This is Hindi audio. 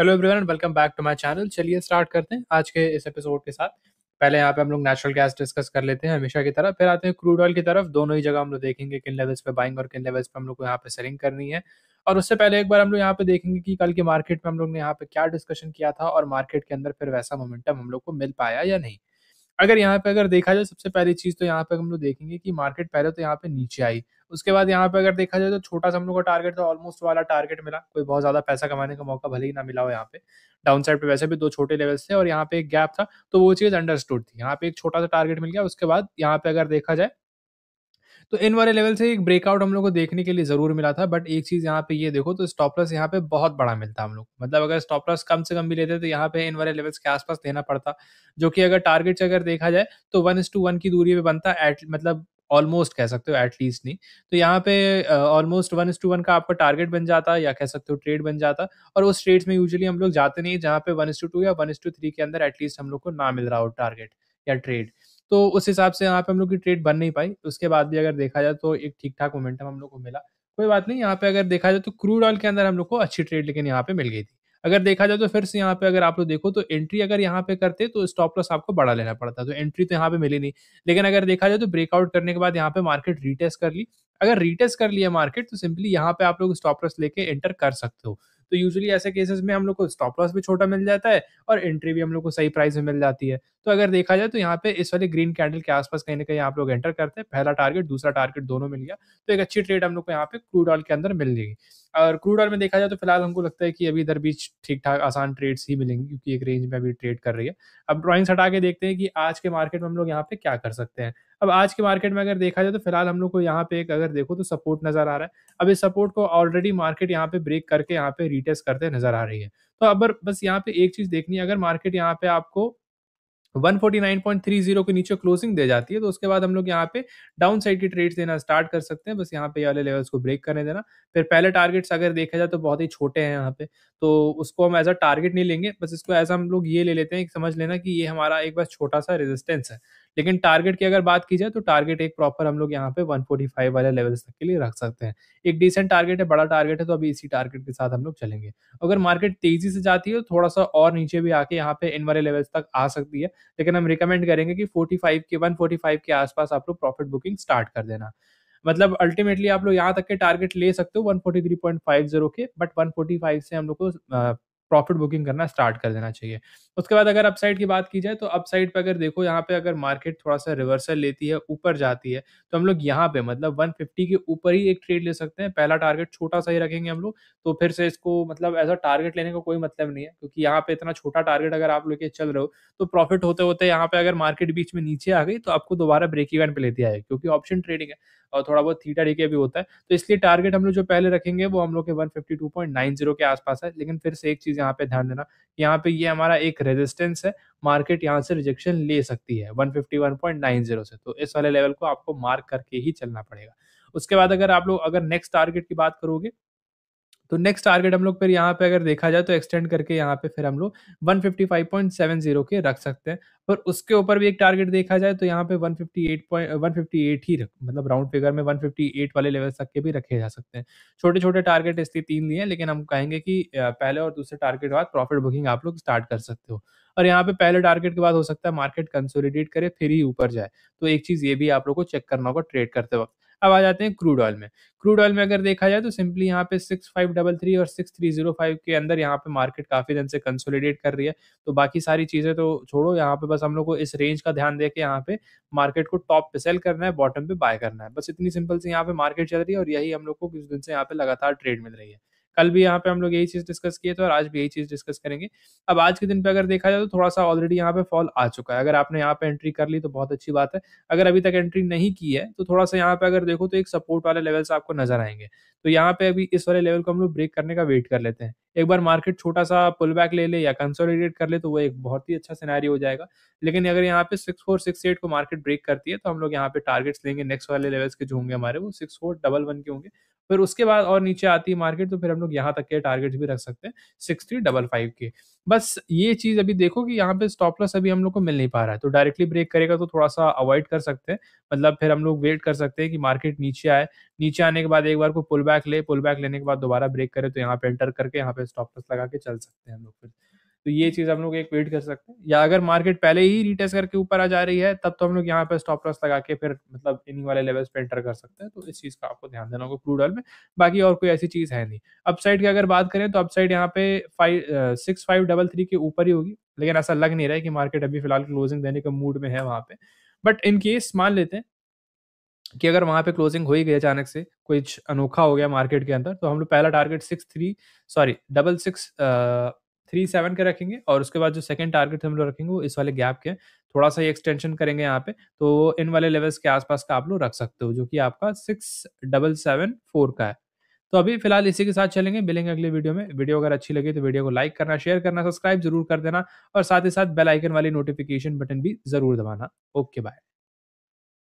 hello everyone welcome back to my channel चलिए स्टार्ट करते हैं आज के इस एपिसोड के साथ पहले यहाँ पे हम लोग नेचुरल गैस डिस्कस कर लेते हैं हमेशा की तरफ फिर आते हैं क्रूड ऑयल की तरफ दोनों ही जगह हम लोग देखेंगे किन लेवल्स पे बाइंग और किन लेवल्स पे हम लोग को यहाँ पे सेलिंग करनी है और उससे पहले एक बार हम लोग यहाँ पे देखेंगे कि कल के मार्केट में हम लोग ने यहाँ पे क्या डिस्कशन किया था और मार्केट के अंदर फिर वैसा मोमेंटम हम लोग को मिल पाया या नहीं अगर यहाँ पे अगर देखा जाए सबसे पहली चीज तो यहाँ पे हम लोग देखेंगे कि मार्केट पहले तो यहाँ पे नीचे आई उसके बाद यहाँ पे अगर देखा जाए तो छोटा सा हम लोग का टारगेट था ऑलमोस्ट वाला टारगेट मिला कोई बहुत ज्यादा पैसा कमाने का मौका भले ही ना मिला हो यहाँ पे डाउन साइड पे वैसे भी दो छोटे लेवल्स थे और यहाँ पे एक गैप था तो वो चीज अंडरस्टूड थी यहाँ पे एक छोटा सा टारगेट मिल गया उसके बाद यहाँ पे अगर देखा जाए तो इन वाले लेवल से एक ब्रेकआउट हम लोग को देखने के लिए ज़रूर मिला था बट एक चीज़ यहाँ पे ये देखो तो स्टॉप लॉस यहाँ पे बहुत बड़ा मिलता हम लोग मतलब अगर स्टॉप लॉस कम से कम भी लेते तो यहाँ पे इन वाले लेवल्स के आसपास देना पड़ता जो कि अगर टारगेट से अगर देखा जाए तो वन टू वन की दूरी पे बनता एट मतलब ऑलमोस्ट कह सकते हो एटलीस्ट नहीं तो यहाँ पे ऑलमोस्ट वन टू वन का आपका टारगेट बन जाता या कह सकते हो ट्रेड बन जाता और उस ट्रेड्स में यूजुअली हम लोग जाते नहीं जहाँ पे वन टू टू या वन टू थ्री के अंदर एटलीस्ट हम लोग को ना मिल रहा हो टारगेट या ट्रेड तो उस हिसाब से यहाँ पे हम लोग की ट्रेड बन नहीं पाई उसके बाद भी अगर देखा जाए तो एक ठीक ठाक मोमेंटम हम लोग को मिला कोई बात नहीं यहाँ पे अगर देखा जाए तो क्रूड ऑयल के अंदर हम लोग को अच्छी ट्रेड लेकिन यहाँ पे मिल गई थी अगर देखा जाए तो फिर से यहाँ पे अगर आप लोग देखो तो एंट्री अगर यहाँ पे करते तो स्टॉप लॉस आपको बड़ा लेना पड़ता तो एंट्री तो यहाँ पे मिली नहीं लेकिन अगर देखा जाए तो ब्रेकआउट करने के बाद यहाँ पे मार्केट रिटेस्ट कर ली अगर रिटेस्ट कर लिया मार्केट तो सिंपली यहाँ पे आप लोग स्टॉप लॉस लेके एंटर कर सकते हो तो यूजली ऐसे केसेस में हम लोग को स्टॉप लॉस भी छोटा मिल जाता है और एंट्री भी हम लोग को सही प्राइस में मिल जाती है तो अगर देखा जाए तो यहाँ पे इस वाले ग्रीन कैंडल के आसपास कहीं ना कहीं आप लोग एंटर करते हैं पहला टारगेट दूसरा टारगेट दोनों मिल गया तो एक अच्छी ट्रेड हम लोग को यहाँ पे क्रूड ऑयल के अंदर मिल जाएगी और क्रूड ऑयल में देखा जाए तो फिलहाल हमको लगता है कि अभी इधर भी ठीक ठाक आसान ट्रेड्स ही मिलेंगे क्योंकि एक रेंज में अभी ट्रेड कर रही है अब ड्रॉइंग्स हटा के देखते हैं कि आज के मार्केट में हम लोग यहाँ पे क्या कर सकते हैं अब आज के मार्केट में अगर देखा जाए तो फिलहाल हम लोग को यहाँ पे एक अगर देखो तो सपोर्ट नजर आ रहा है अब इस सपोर्ट को ऑलरेडी मार्केट यहाँ पे ब्रेक करके यहाँ पे रिटेस्ट करते नजर आ रही है तो अब बस यहाँ पे एक चीज देखनी है अगर मार्केट यहाँ पे आपको 149.30 के नीचे क्लोजिंग दे जाती है तो उसके बाद हम लोग यहाँ पे डाउन साइड की ट्रेड्स देना स्टार्ट कर सकते हैं बस यहाँ पे वाले लेवल्स को ब्रेक करने देना फिर पहले टारगेट्स अगर देखा जाए तो बहुत ही छोटे हैं यहाँ पे तो उसको हम एज अ टारगेट नहीं लेंगे बस इसको एज हम लोग ये ले लेते हैं समझ लेना कि ये हमारा एक बस छोटा सा रेजिस्टेंस है लेकिन टारगेट की अगर बात की जाए तो टारगेट एक प्रॉपर हम लोग यहाँ पे 145 वाले लेवल तक के लिए रख सकते हैं एक डिसेंट टारगेट है बड़ा टारगेट है तो अभी इसी टारगेट के साथ हम लोग चलेंगे अगर मार्केट तेजी से जाती है तो थोड़ा सा और नीचे भी आके यहाँ पे इन वाले लेवल्स तक आ सकती है लेकिन हम रिकमेंड करेंगे कि फोर्टी के वन के आसपास आप लोग प्रॉफिट बुकिंग स्टार्ट कर देना मतलब अल्टीमेटली आप लोग यहाँ तक के टारगेट ले सकते हो 143.50 के बट 145 से हम लोग को प्रॉफिट बुकिंग करना स्टार्ट कर देना चाहिए उसके बाद अगर अपसाइड की बात की जाए तो अपसाइड पर अगर देखो यहाँ पे अगर मार्केट थोड़ा सा रिवर्सल लेती है ऊपर जाती है तो हम लोग यहाँ पे मतलब 150 के ऊपर ही एक ट्रेड ले सकते हैं पहला टारगेट छोटा सा ही रखेंगे हम लोग तो फिर से इसको मतलब एज अ टारगेट लेने का को कोई मतलब नहीं है क्योंकि यहाँ पे इतना छोटा टारगेट अगर आप लोग चल रहे हो तो प्रॉफिट होते होते यहाँ पे अगर मार्केट बीच में नीचे आ गई तो आपको दोबारा ब्रेक इवेंट पे लेती आएगी क्योंकि ऑप्शन ट्रेडिंग है और थोड़ा बहुत थीटा के भी होता है तो इसलिए टारगेट हम लोग जो पहले रखेंगे वो हम लोग के जीरो के आसपास है लेकिन फिर से एक चीज़ यहाँ पे ध्यान देना यहाँ पे ये हमारा एक रेजिस्टेंस है मार्केट यहाँ से रिजेक्शन ले सकती है 151.90 से तो इस वाले लेवल को आपको मार्क करके ही चलना पड़ेगा उसके बाद अगर आप लोग अगर नेक्स्ट टारगेट की बात करोगे तो नेक्स्ट टारगेट हम लोग फिर यहाँ पे अगर देखा जाए तो एक्सटेंड करके यहाँ पे फिर हम लोग 155.70 के रख सकते हैं पर उसके ऊपर भी एक टारगेट देखा जाए तो यहाँ पे 158 158 ही रख मतलब राउंड फिगर में 158 वाले लेवल तक के भी रखे जा सकते हैं छोटे छोटे टारगेट इसलिए तीन लिए लेकिन हम कहेंगे कि पहले और दूसरे टारगेट के बाद प्रॉफिट बुकिंग आप लोग स्टार्ट कर सकते हो और यहाँ पे पहले टारगेट के बाद हो सकता है मार्केट कंसोलिडेट करे फिर ही ऊपर जाए तो एक चीज ये भी आप लोग को चेक करना होगा ट्रेड करते वक्त अब आ जाते हैं क्रूड ऑयल में क्रूड ऑयल में अगर देखा जाए तो सिंपली यहाँ पे सिक्स फाइव डबल थ्री और सिक्स थ्री जीरो फाइव के अंदर यहाँ पे मार्केट काफी दिन से कंसोलिडेट कर रही है तो बाकी सारी चीजें तो छोड़ो यहाँ पे बस हम लोग को इस रेंज का ध्यान दे के यहाँ पे मार्केट को टॉप पे सेल करना है बॉटम पे बाय करना है बस इतनी सिंपल से यहाँ पे मार्केट चल रही है और यही हम लोग को कुछ दिन से यहाँ पे लगातार ट्रेड मिल रही है कल भी यहाँ पे हम लोग यही चीज डिस्कस किए थे और आज भी यही चीज डिस्कस करेंगे अब आज के दिन पे अगर देखा जाए तो थोड़ा सा ऑलरेडी यहाँ पे फॉल आ चुका है अगर आपने यहाँ पे एंट्री कर ली तो बहुत अच्छी बात है अगर अभी तक एंट्री नहीं की है तो थोड़ा सा यहाँ पे अगर देखो तो एक सपोर्ट वाले लेवल से आपको नजर आएंगे तो यहाँ पे अभी इस वाले लेवल को हम लोग ब्रेक करने का वेट कर लेते हैं एक बार मार्केट छोटा सा पुल बैक ले ले या कंसोलिडेट कर ले तो वो एक बहुत ही अच्छा सिनारी हो जाएगा लेकिन अगर यहाँ पे सिक्स फोर सिक्स एट को मार्केट ब्रेक करती है तो हम लोग यहाँ पे टारगेट्स लेंगे नेक्स्ट वाले लेवल्स के जो होंगे हमारे वो सिक्स फोर डबल वन के होंगे फिर उसके बाद और नीचे आती है मार्केट तो फिर हम लोग यहाँ तक के टारगेट भी रख सकते हैं सिक्स थ्री डबल फाइव के बस ये चीज़ अभी देखो कि यहाँ पे स्टॉप लॉस अभी हम लोग को मिल नहीं पा रहा है तो डायरेक्टली ब्रेक करेगा तो थोड़ा सा अवॉइड कर सकते हैं मतलब फिर हम लोग वेट कर सकते हैं कि मार्केट नीचे आए नीचे आने के बाद एक बार को पुल बैक ले पुल बैक लेने के बाद दोबारा ब्रेक करे तो यहाँ पे एंटर करके यहाँ पे स्टॉप लॉस लगा के चल सकते हैं हम लोग फिर तो ये चीज़ हम लोग एक वेट कर सकते हैं या अगर मार्केट पहले ही रिटेस्ट करके ऊपर आ जा रही है तब तो हम लोग यहाँ पर स्टॉप लॉस लगा के फिर मतलब इन्हीं वाले लेवल्स पे एंटर कर सकते हैं तो इस चीज़ का आपको ध्यान देना होगा क्रूड ऑयल में बाकी और कोई ऐसी चीज़ है नहीं अपसाइड की अगर बात करें तो अपसाइड यहाँ पे five six five double three के ऊपर ही होगी लेकिन ऐसा लग नहीं रहा है कि मार्केट अभी फिलहाल क्लोजिंग देने के मूड में है वहाँ पे बट इन केस मान लेते हैं कि अगर वहां पे क्लोजिंग हो ही गई अचानक से कुछ अनोखा हो गया मार्केट के अंदर तो हम लोग पहला target six three sorry double six three seven के रखेंगे और उसके बाद जो सेकंड टारगेट हम लोग रखेंगे वो इस वाले गैप के थोड़ा सा ये एक्सटेंशन करेंगे यहाँ पे तो इन वाले लेवल्स के आसपास का आप लोग रख सकते हो जो कि आपका सिक्स डबल सेवन फोर का है तो अभी फिलहाल इसी के साथ चलेंगे मिलेंगे अगले वीडियो में वीडियो अगर अच्छी लगी तो वीडियो को लाइक करना शेयर करना सब्सक्राइब जरूर कर देना और साथ ही साथ बेलाइकन वाली नोटिफिकेशन बटन भी जरूर दबाना ओके बाय